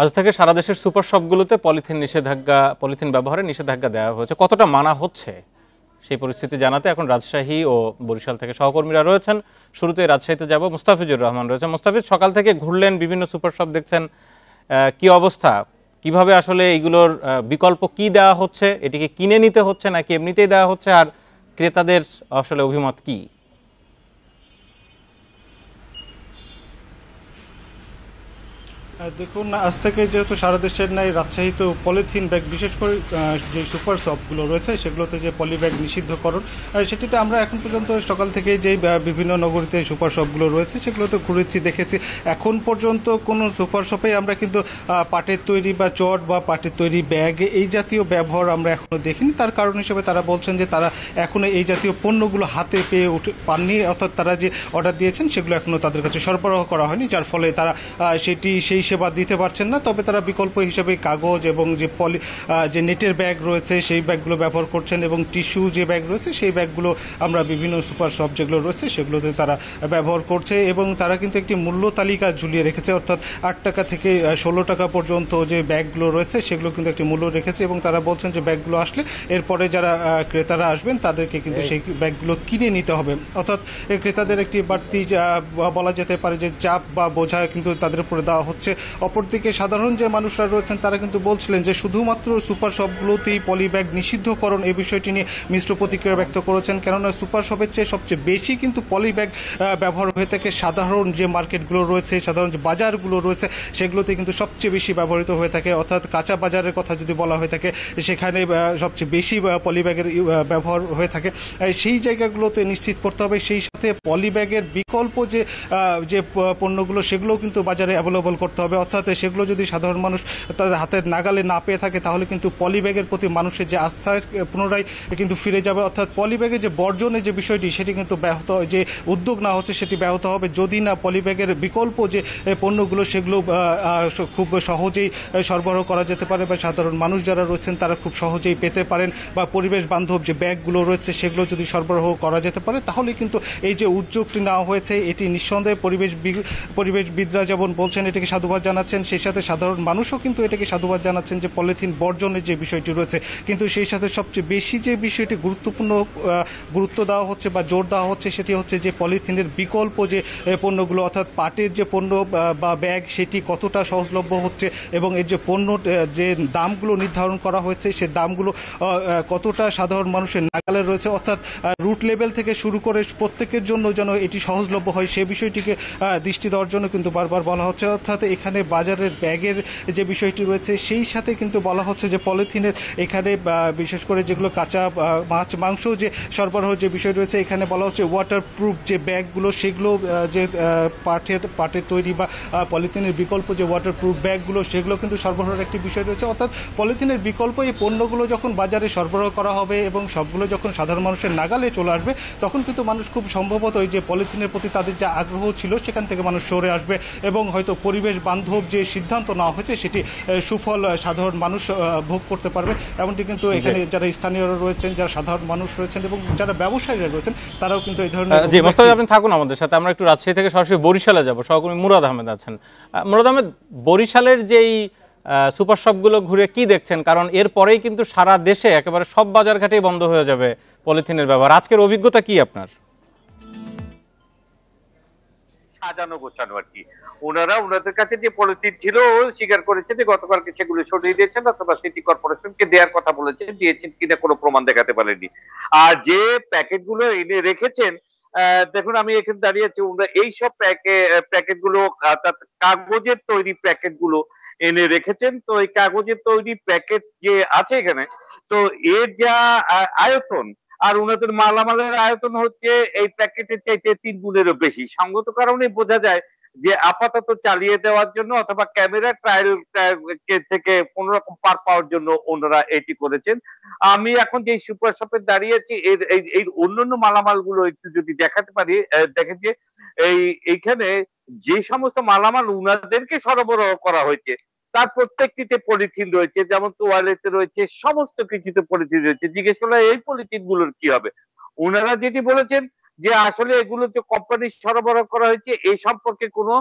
আজ থেকে সারা দেশের সুপার শপগুলোতে পলিথিন নিষেধাজ্ঞা পলিথিন ব্যবহারে নিষেধাজ্ঞা দেওয়া হয়েছে কতটা মানা হচ্ছে সেই পরিস্থিতি জানাতে এখন রাজশাহী ও বরিশাল থেকে সহকর্মীরা রয়েছেন শুরুতে রাজশাহীতে যাব মুস্তাফিজুর রহমান রয়েছে মুস্তাফিজ সকাল থেকে ঘুরলেন বিভিন্ন সুপার শপ দেখছেন কি অবস্থা কিভাবে আসলে এইগুলোর বিকল্প কি দেওয়া হচ্ছে এটিকে কিনে নিতে হচ্ছে নাকি এমনিতেই দেওয়া হচ্ছে আর ক্রেতাদের আসলে অভিমত কী দেখুন আজ থেকে যেহেতু সারা দেশের নাই রাজশাহীতে পলিথিন ব্যাগ বিশেষ করে যে সুপার শপগুলো রয়েছে সেগুলোতে যে পলি ব্যাগ নিষিদ্ধকরণ সেটিতে আমরা এখন পর্যন্ত সকাল থেকে যে বিভিন্ন নগরীতে সুপার শপগুলো রয়েছে সেগুলোতে ঘুরেছি দেখেছি এখন পর্যন্ত কোনো সুপার শপে আমরা কিন্তু পাটের তৈরি বা চট বা পাটের তৈরি ব্যাগ এই জাতীয় ব্যবহার আমরা এখনও দেখিনি তার কারণ হিসেবে তারা বলছেন যে তারা এখনও এই জাতীয় পণ্যগুলো হাতে পেয়ে উঠে পাননি অর্থাৎ তারা যে অর্ডার দিয়েছেন সেগুলো এখনও তাদের কাছে সরবরাহ করা হয়নি যার ফলে তারা সেটি সেই পরিষেবা দিতে পারছেন না তবে তারা বিকল্প হিসেবে কাগজ এবং যে পলি যে নেটের ব্যাগ রয়েছে সেই ব্যাগগুলো ব্যবহার করছেন এবং টিস্যু যে ব্যাগ রয়েছে সেই ব্যাগগুলো আমরা বিভিন্ন সুপার শপ যেগুলো রয়েছে সেগুলোতে তারা ব্যবহার করছে এবং তারা কিন্তু একটি মূল্য তালিকা ঝুলিয়ে রেখেছে অর্থাৎ আট টাকা থেকে ষোলো টাকা পর্যন্ত যে ব্যাগগুলো রয়েছে সেগুলো কিন্তু একটি মূল্য রেখেছে এবং তারা বলছেন যে ব্যাগগুলো আসলে এরপরে যারা ক্রেতারা আসবেন তাদেরকে কিন্তু হ্যাঁ। সেই ব্যাগগুলো কিনে নিতে হবে অর্থাৎ ক্রেতাদের একটি বাড়তি বলা যেতে পারে যে চাপ বা বোঝা কিন্তু তাদের উপরে দেওয়া হচ্ছে অপরদিকে সাধারণ যে মানুষরা রয়েছেন তারা কিন্তু বলছিলেন যে শুধুমাত্র সুপার শপগুলোতেই পলিব্যাগ নিষিদ্ধকরণ এই বিষয়টি নিয়ে মিশ্র প্রতিক্রিয়া ব্যক্ত করেছেন কেননা সুপার শপের চেয়ে সবচেয়ে বেশি কিন্তু পলিব্যাগ ব্যবহার হয়ে থাকে সাধারণ যে মার্কেটগুলো রয়েছে সাধারণ যে বাজারগুলো রয়েছে সেগুলোতে কিন্তু সবচেয়ে বেশি ব্যবহৃত হয়ে থাকে অর্থাৎ কাঁচা বাজারের কথা যদি বলা হয়ে থাকে সেখানে সবচেয়ে বেশি পলিব্যাগের ব্যবহার হয়ে থাকে সেই জায়গাগুলোতে নিশ্চিত করতে হবে সেই সাথে পলিব্যাগের বিকল্প যে যে পণ্যগুলো সেগুলোও কিন্তু বাজারে অ্যাভেলেবল করতে হবে হবে অর্থাৎ সেগুলো যদি সাধারণ মানুষ তাদের হাতের নাগালে না পেয়ে থাকে তাহলে কিন্তু পলিব্যাগের প্রতি মানুষের যে আস্থা পুনরায় কিন্তু ফিরে যাবে অর্থাৎ পলিব্যাগের যে বর্জনের যে বিষয়টি সেটি কিন্তু ব্যাহত যে উদ্যোগ না হচ্ছে সেটি ব্যাহত হবে যদি না পলিব্যাগের বিকল্প যে পণ্যগুলো সেগুলো খুব সহজেই সরবরাহ করা যেতে পারে বা সাধারণ মানুষ যারা রয়েছেন তারা খুব সহজেই পেতে পারেন বা পরিবেশ বান্ধব যে ব্যাগগুলো রয়েছে সেগুলো যদি সরবরাহ করা যেতে পারে তাহলে কিন্তু এই যে উদ্যোগটি নেওয়া হয়েছে এটি নিঃসন্দেহে পরিবেশ পরিবেশবিদরা যেমন বলছেন এটিকে সাধুবাদ সাধুবাদ জানাচ্ছেন সেই সাথে সাধারণ মানুষও কিন্তু এটাকে সাধুবাদ জানাচ্ছেন যে পলিথিন বর্জনের যে বিষয়টি রয়েছে কিন্তু সেই সাথে সবচেয়ে বেশি যে বিষয়টি গুরুত্বপূর্ণ গুরুত্ব দেওয়া হচ্ছে বা জোর দেওয়া হচ্ছে সেটি হচ্ছে যে পলিথিনের বিকল্প যে পণ্যগুলো অর্থাৎ পাটের যে পণ্য বা ব্যাগ সেটি কতটা সহজলভ্য হচ্ছে এবং এর যে পণ্য যে দামগুলো নির্ধারণ করা হয়েছে সে দামগুলো কতটা সাধারণ মানুষের নাগালে রয়েছে অর্থাৎ রুট লেভেল থেকে শুরু করে প্রত্যেকের জন্য যেন এটি সহজলভ্য হয় সে বিষয়টিকে দৃষ্টি দেওয়ার জন্য কিন্তু বারবার বলা হচ্ছে অর্থাৎ এখানে এখানে বাজারের ব্যাগের যে বিষয়টি রয়েছে সেই সাথে কিন্তু বলা হচ্ছে যে পলিথিনের এখানে বিশেষ করে যেগুলো কাঁচা মাছ মাংস যে সরবরাহ যে বিষয় রয়েছে এখানে বলা হচ্ছে ওয়াটারপ্রুফ যে ব্যাগগুলো সেগুলো যে পাটের পাটের তৈরি বা পলিথিনের বিকল্প যে ওয়াটারপ্রুফ ব্যাগগুলো সেগুলো কিন্তু সরবরাহের একটি বিষয় রয়েছে অর্থাৎ পলিথিনের বিকল্প এই পণ্যগুলো যখন বাজারে সরবরাহ করা হবে এবং সবগুলো যখন সাধারণ মানুষের নাগালে চলে আসবে তখন কিন্তু মানুষ খুব সম্ভবত ওই যে পলিথিনের প্রতি তাদের যে আগ্রহ ছিল সেখান থেকে মানুষ সরে আসবে এবং হয়তো পরিবেশ বান্ধব যে সিদ্ধান্ত নেওয়া হয়েছে সেটি সুফল সাধারণ মানুষ ভোগ করতে পারবে এমনটি কিন্তু এখানে যারা স্থানীয়রা রয়েছেন যারা সাধারণ মানুষ রয়েছেন এবং যারা ব্যবসায়ীরা রয়েছেন তারাও কিন্তু এই ধরনের জি মোস্তাফি আপনি থাকুন আমাদের সাথে আমরা একটু রাজশাহী থেকে সরাসরি বরিশালে যাব সহকর্মী মুরাদ আহমেদ আছেন মুরাদ আহমেদ বরিশালের যেই সুপার শপগুলো ঘুরে কি দেখছেন কারণ এরপরেই কিন্তু সারা দেশে একেবারে সব বাজার ঘাটেই বন্ধ হয়ে যাবে পলিথিনের ব্যবহার আজকের অভিজ্ঞতা কি আপনার সাজানো গোছানো আর কি ওনারা ওনাদের কাছে যে পলিথিন ছিল স্বীকার করেছে যে গতকালকে সেগুলো সরিয়ে দিয়েছেন অথবা সিটি কর্পোরেশনকে দেওয়ার কথা বলেছেন দিয়েছেন কিনা কোনো প্রমাণ দেখাতে পারেনি আর যে প্যাকেটগুলো এনে রেখেছেন দেখুন আমি এখানে দাঁড়িয়ে আছি ওনারা এইসব প্যাকেট গুলো অর্থাৎ কাগজের তৈরি প্যাকেট গুলো এনে রেখেছেন তো এই কাগজের তৈরি প্যাকেট যে আছে এখানে তো এর যা আয়তন আর উনাদের মালামালের আয়তন হচ্ছে এই প্যাকেটের চাইতে তিন গুণেরও বেশি সঙ্গত কারণে বোঝা যায় যে আপাতত চালিয়ে দেওয়ার জন্য অথবা ক্যামেরা ট্রায়াল থেকে কোন রকম পার পাওয়ার জন্য ওনারা এটি করেছেন আমি এখন যে সুপার শপে দাঁড়িয়েছি এর এই অন্যান্য মালামাল গুলো একটু যদি দেখাতে পারি দেখেন যে এই এইখানে যে সমস্ত মালামাল উনাদেরকে সরবরাহ করা হয়েছে তার প্রত্যেকটিতে পলিথিন রয়েছে যেমন তোয়ালেতে রয়েছে সমস্ত কিছুতে পলিথিন রয়েছে জিজ্ঞেস করলাম এই পলিথিন গুলোর কি হবে ওনারা যেটি বলেছেন যে আসলে এগুলো যে কোম্পানি সরবরাহ করা হয়েছে এ সম্পর্কে কোনো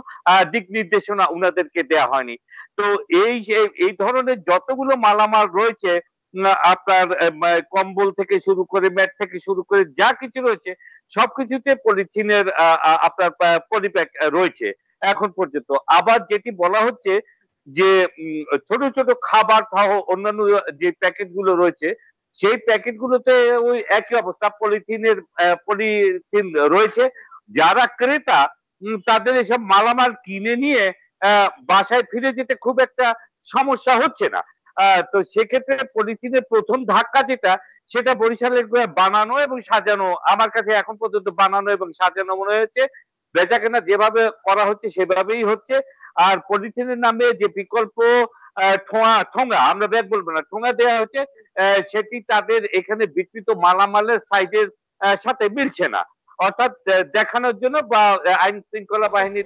দিক নির্দেশনা উনাদেরকে দেয়া হয়নি তো এই এই ধরনের যতগুলো মালামাল রয়েছে আপনার কম্বল থেকে শুরু করে ম্যাট থেকে শুরু করে যা কিছু রয়েছে সবকিছুতে পলিথিনের আপনার পরিপ্যাক রয়েছে এখন পর্যন্ত আবার যেটি বলা হচ্ছে যে ছোট ছোট খাবার সহ অন্যান্য যে প্যাকেট গুলো রয়েছে সেই প্যাকেট গুলোতে ওই একই অবস্থা পলিথিনের পলিথিন রয়েছে যারা ক্রেতা তাদের এসব মালামাল কিনে নিয়ে বাসায় ফিরে যেতে খুব একটা সমস্যা হচ্ছে না তো সেক্ষেত্রে পলিথিনের প্রথম ধাক্কা যেটা সেটা বরিশালের বানানো এবং সাজানো আমার কাছে এখন পর্যন্ত বানানো এবং সাজানো মনে হয়েছে বেচাকেনা যেভাবে করা হচ্ছে সেভাবেই হচ্ছে আর পলিথিনের নামে যে বিকল্প ঠোঙা ঠোঙা আমরা ব্যাগ বলবো না ঠোঙা দেওয়া হচ্ছে সেটি তাদের এখানে বিকৃত মালামালের সাইডের সাথে মিলছে না অর্থাৎ দেখানোর জন্য বা আইন শৃঙ্খলা বাহিনীর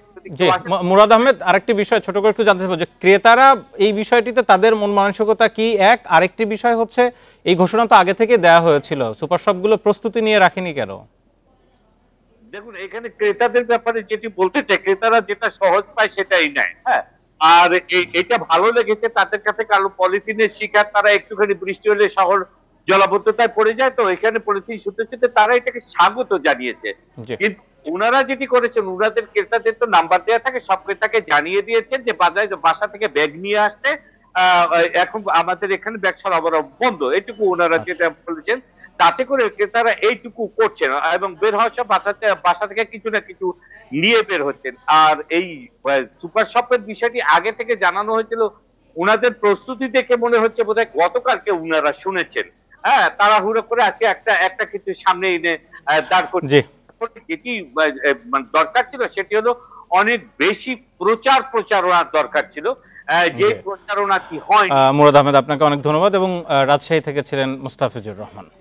মুরাদ আহমেদ আরেকটি বিষয় ছোট করে একটু জানতে চাইবো যে ক্রেতারা এই বিষয়টিতে তাদের মন মানসিকতা কি এক আরেকটি বিষয় হচ্ছে এই ঘোষণা তো আগে থেকে দেয়া হয়েছিল সুপার শপগুলো প্রস্তুতি নিয়ে রাখেনি কেন দেখুন এখানে ক্রেতাদের ব্যাপারে যেটি বলতে চাই ক্রেতারা যেটা সহজ পায় সেটাই নেয় হ্যাঁ আর এটা ভালো লেগেছে তাদের কাছে কালো পলিথিনের শিকার তারা একটুখানি বৃষ্টি হলে শহর জলাবদ্ধতায় পড়ে যায় তো এখানে পলিথিন শুতে শুতে তারা এটাকে স্বাগত জানিয়েছে কিন্তু ওনারা যেটি করেছেন ওনাদের ক্রেতাদের তো নাম্বার দেওয়া থাকে সব ক্রেতাকে জানিয়ে দিয়েছেন যে বাজারে বাসা থেকে ব্যাগ নিয়ে আসতে এখন আমাদের এখানে ব্যবসা অবরব বন্ধ এটুকু ওনারা আচ্ছা। যেটা বলেছেন তাতে করে ক্রেতারা এইটুকু করছেন এবং বের হওয়ার সব বাসাতে বাসা থেকে কিছু না কিছু নিয়ে বের হচ্ছেন আর এই সুপার শপের বিষয়টি আগে থেকে জানানো হয়েছিল ওনাদের প্রস্তুতি দেখে মনে হচ্ছে বোধ হয় গতকালকে উনারা শুনেছেন হ্যাঁ তারা হুড়ো করে আজকে একটা একটা কিছু সামনে এনে দাঁড় করছে যেটি মানে দরকার ছিল সেটি হলো অনেক বেশি প্রচার প্রচারণার দরকার ছিল যে প্রচারণা কি হয় মুরাদ আহমেদ আপনাকে অনেক ধন্যবাদ এবং রাজশাহী থেকে ছিলেন মুস্তাফিজুর রহমান